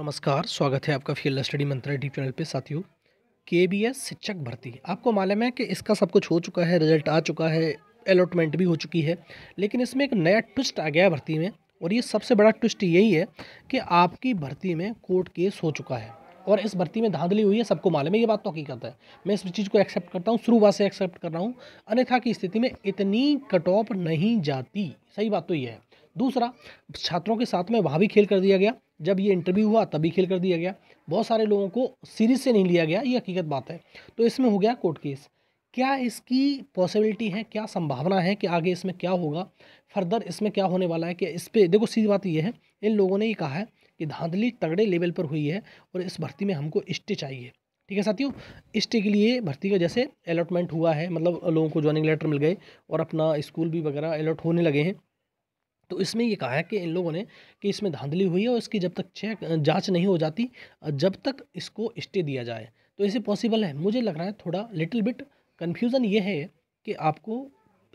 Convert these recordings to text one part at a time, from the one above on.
नमस्कार स्वागत है आपका फील्ड स्टडी मंत्रालय डी चैनल पे साथियों के बी एस शिक्षक भर्ती आपको मालूम है कि इसका सब कुछ हो चुका है रिजल्ट आ चुका है अलॉटमेंट भी हो चुकी है लेकिन इसमें एक नया ट्विस्ट आ गया है भर्ती में और ये सबसे बड़ा ट्विस्ट यही है कि आपकी भर्ती में कोर्ट केस हो चुका है और इस भर्ती में धांधली हुई है सबको मालूम है ये बात तो हकीकत है मैं इस चीज़ को एक्सेप्ट करता हूँ शुरुआत से एक्सेप्ट कर रहा हूँ अन्यथा की स्थिति में इतनी कट ऑफ नहीं जाती सही बात तो ये है दूसरा छात्रों के साथ में वहाँ भी खेल कर दिया गया जब ये इंटरव्यू हुआ तभी खेल कर दिया गया बहुत सारे लोगों को सीरीज से नहीं लिया गया ये हकीकत बात है तो इसमें हो गया कोर्ट केस क्या इसकी पॉसिबिलिटी है क्या संभावना है कि आगे इसमें क्या होगा फर्दर इसमें क्या होने वाला है कि इस पर देखो सीधी बात ये है इन लोगों ने ये कहा है कि धांधली तगड़े लेवल पर हुई है और इस भर्ती में हमको स्टे चाहिए ठीक है साथियों स्टे के लिए भर्ती का जैसे अलॉटमेंट हुआ है मतलब लोगों को ज्वाइनिंग लेटर मिल गए और अपना स्कूल भी वगैरह अलॉट होने लगे हैं तो इसमें ये कहा है कि इन लोगों ने कि इसमें धांधली हुई है और इसकी जब तक चेक जांच नहीं हो जाती जब तक इसको स्टे दिया जाए तो इसे पॉसिबल है मुझे लग रहा है थोड़ा लिटिल बिट कन्फ्यूज़न ये है कि आपको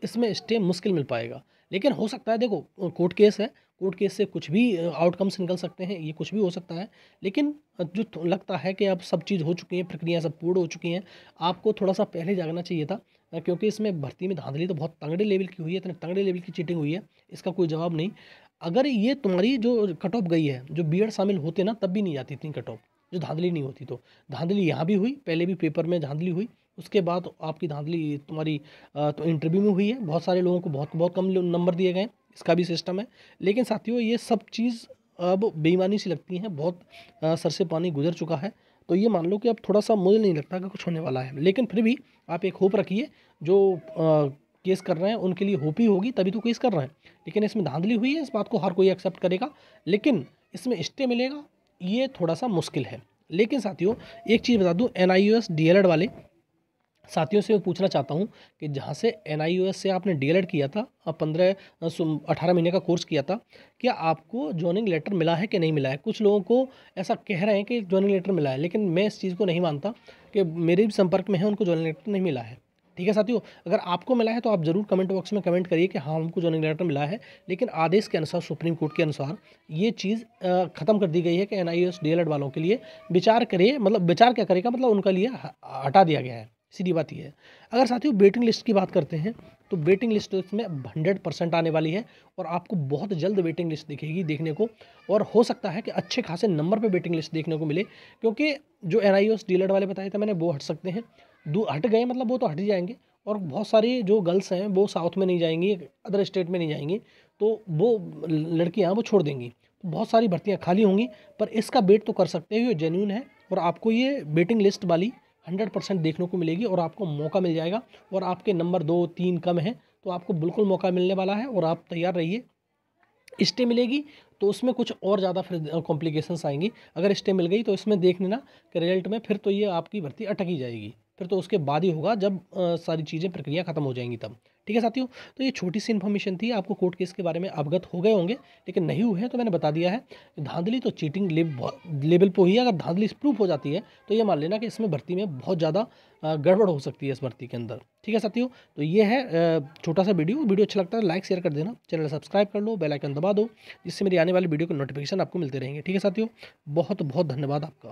इसमें स्टे मुश्किल मिल पाएगा लेकिन हो सकता है देखो कोर्ट केस है कोर्ट केस से कुछ भी आउटकम्स निकल सकते हैं ये कुछ भी हो सकता है लेकिन जो लगता है कि अब सब चीज़ हो चुकी है प्रक्रिया सब पूर्ण हो चुकी हैं आपको थोड़ा सा पहले जागना चाहिए था क्योंकि इसमें भर्ती में धांधली तो बहुत तंगड़े लेवल की हुई है इतने तंगड़े लेवल की चीटिंग हुई है इसका कोई जवाब नहीं अगर ये तुम्हारी जो कट ऑफ गई है जो बी शामिल होते ना तब भी नहीं जाती इतनी कट ऑफ जो धांधली नहीं होती तो धांधली यहाँ भी हुई पहले भी पेपर में धांधली हुई उसके बाद आपकी धांधली तुम्हारी तो इंटरव्यू में हुई है बहुत सारे लोगों को बहुत बहुत कम नंबर दिए गए इसका भी सिस्टम है लेकिन साथियों ये सब चीज़ अब बेईमानी सी लगती हैं बहुत सर से पानी गुजर चुका है तो ये मान लो कि अब थोड़ा सा मुझे नहीं लगता कि कुछ होने वाला है लेकिन फिर भी आप एक होप रखिए जो आ, केस कर रहे हैं उनके लिए होप ही होगी तभी तो केस कर रहे हैं लेकिन इसमें धांधली हुई है इस बात को हर कोई एक्सेप्ट करेगा लेकिन इसमें स्टे मिलेगा ये थोड़ा सा मुश्किल है लेकिन साथियों एक चीज़ बता दूँ एन आई वाले साथियों से पूछना चाहता हूँ कि जहाँ से एन से आपने डी किया था पंद्रह अठारह महीने का कोर्स किया था क्या आपको ज्वाइनिंग लेटर मिला है कि नहीं मिला है कुछ लोगों को ऐसा कह रहे हैं कि ज्वाइनिंग लेटर मिला है लेकिन मैं इस चीज़ को नहीं मानता कि मेरे भी संपर्क में है उनको ज्वाइनिंग लेटर नहीं मिला है ठीक है साथियों अगर आपको मिला है तो आप ज़रूर कमेंट बॉक्स में कमेंट करिए कि हाँ हमको ज्वाइनिंग लेटर मिला है लेकिन आदेश के अनुसार सुप्रीम कोर्ट के अनुसार ये चीज़ ख़त्म कर दी गई है कि एन आई वालों के लिए विचार करिए मतलब विचार क्या करेगा मतलब उनका लिए हटा दिया गया है सीधी बात यह है अगर साथियों वेटिंग लिस्ट की बात करते हैं तो वेटिंग लिस्ट इसमें हंड्रेड परसेंट आने वाली है और आपको बहुत जल्द वेटिंग लिस्ट दिखेगी देखने को और हो सकता है कि अच्छे खासे नंबर पे वेटिंग लिस्ट देखने को मिले क्योंकि जो एन आई डीलर वाले बताए थे मैंने वो हट सकते हैं दो हट गए मतलब वो तो हट ही जाएंगे और बहुत सारी जो गर्ल्स हैं वो साउथ में नहीं जाएंगी अदर स्टेट में नहीं जाएंगी तो वो लड़कियाँ वो छोड़ देंगी बहुत सारी भर्तियाँ खाली होंगी पर इसका वेट तो कर सकते हैं ये जेन्यून है और आपको ये वेटिंग लिस्ट वाली हंड्रेड परसेंट देखने को मिलेगी और आपको मौका मिल जाएगा और आपके नंबर दो तीन कम हैं तो आपको बिल्कुल मौका मिलने वाला है और आप तैयार रहिए स्टे मिलेगी तो उसमें कुछ और ज़्यादा फिर कॉम्प्लिकेशंस आएंगी अगर स्टे मिल गई तो इसमें देख लेना कि रिजल्ट में फिर तो ये आपकी भर्ती अटकी जाएगी फिर तो उसके बाद ही होगा जब आ, सारी चीज़ें प्रक्रिया खत्म हो जाएंगी तब ठीक है साथियों तो ये छोटी सी इन्फॉर्मेशन थी आपको कोर्ट केस के बारे में अवगत हो गए होंगे लेकिन नहीं हुए हैं तो मैंने बता दिया है धांधली तो चीटिंग लेवल पर ही अगर धांधली प्रूफ हो जाती है तो ये मान लेना कि इसमें भर्ती में बहुत ज़्यादा गड़बड़ हो सकती है इस भर्ती के अंदर ठीक है साथियों तो ये है छोटा सा वीडियो वीडियो अच्छा लगता है लाइक तो शेयर कर देना चैनल सब्सक्राइब कर लो बेलाइकन दबा दो जिससे मेरी आने वाली वीडियो के नोटिफिकेशन आपको मिलते रहेंगे ठीक है साथियों बहुत बहुत धन्यवाद आपका